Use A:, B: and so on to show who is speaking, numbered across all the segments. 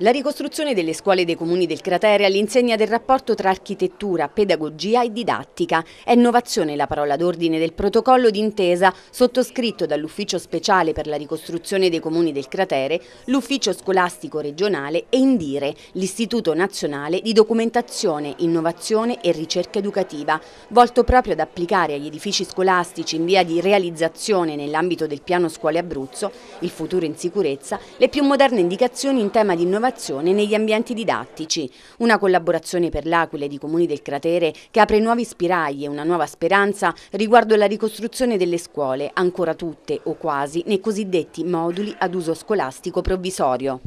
A: La ricostruzione delle scuole dei comuni del cratere all'insegna del rapporto tra architettura, pedagogia e didattica. È innovazione la parola d'ordine del protocollo d'intesa sottoscritto dall'Ufficio speciale per la ricostruzione dei comuni del cratere, l'Ufficio scolastico regionale e Indire, l'Istituto nazionale di documentazione, innovazione e ricerca educativa, volto proprio ad applicare agli edifici scolastici in via di realizzazione nell'ambito del piano Scuole Abruzzo, il futuro in sicurezza, le più moderne indicazioni in tema di innovazione innovazione negli ambienti didattici. Una collaborazione per l'Aquila ed i comuni del cratere che apre nuovi spiragli e una nuova speranza riguardo alla ricostruzione delle scuole, ancora tutte o quasi, nei cosiddetti moduli ad uso scolastico provvisorio.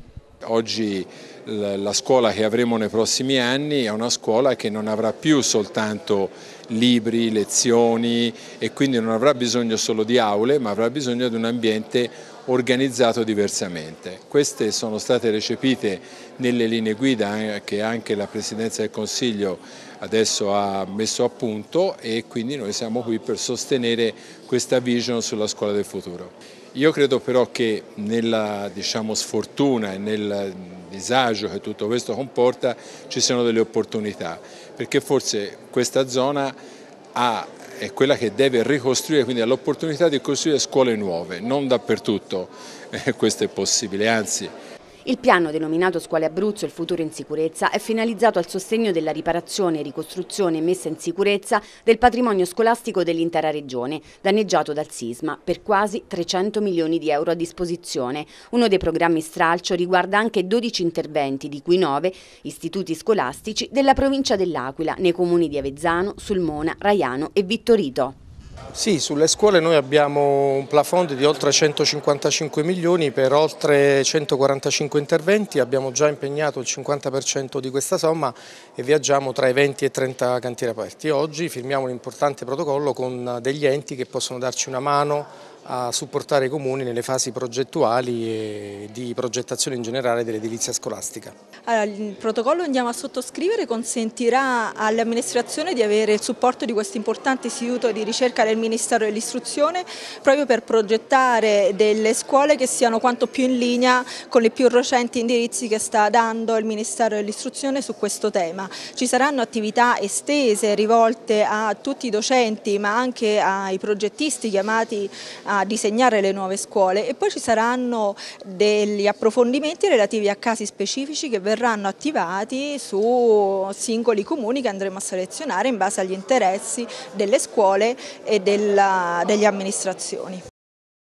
A: Oggi
B: la scuola che avremo nei prossimi anni è una scuola che non avrà più soltanto libri, lezioni e quindi non avrà bisogno solo di aule ma avrà bisogno di un ambiente organizzato diversamente. Queste sono state recepite nelle linee guida che anche la Presidenza del Consiglio adesso ha messo a punto e quindi noi siamo qui per sostenere questa vision sulla scuola del futuro. Io credo però che nella diciamo, sfortuna e nel disagio che tutto questo comporta ci siano delle opportunità, perché forse questa zona ha, è quella che deve ricostruire, quindi ha l'opportunità di costruire scuole nuove, non dappertutto eh, questo è possibile, anzi
A: il piano denominato Scuole Abruzzo il futuro in sicurezza è finalizzato al sostegno della riparazione, ricostruzione e messa in sicurezza del patrimonio scolastico dell'intera regione, danneggiato dal sisma, per quasi 300 milioni di euro a disposizione. Uno dei programmi stralcio riguarda anche 12 interventi, di cui 9 istituti scolastici della provincia dell'Aquila, nei comuni di Avezzano, Sulmona, Raiano e Vittorito.
C: Sì, sulle scuole noi abbiamo un plafond di oltre 155 milioni per oltre 145 interventi, abbiamo già impegnato il 50% di questa somma e viaggiamo tra i 20 e i 30 cantieri aperti. Oggi firmiamo un importante protocollo con degli enti che possono darci una mano a supportare i comuni nelle fasi progettuali e di progettazione in generale dell'edilizia scolastica.
D: Allora, il protocollo andiamo a sottoscrivere consentirà all'amministrazione di avere il supporto di questo importante istituto di ricerca del Ministero dell'Istruzione proprio per progettare delle scuole che siano quanto più in linea con le più recenti indirizzi che sta dando il Ministero dell'Istruzione su questo tema. Ci saranno attività estese rivolte a tutti i docenti ma anche ai progettisti chiamati a disegnare le nuove scuole e poi ci saranno degli approfondimenti relativi a casi specifici che verranno attivati su singoli comuni che andremo a selezionare in base agli interessi delle scuole e della, delle amministrazioni.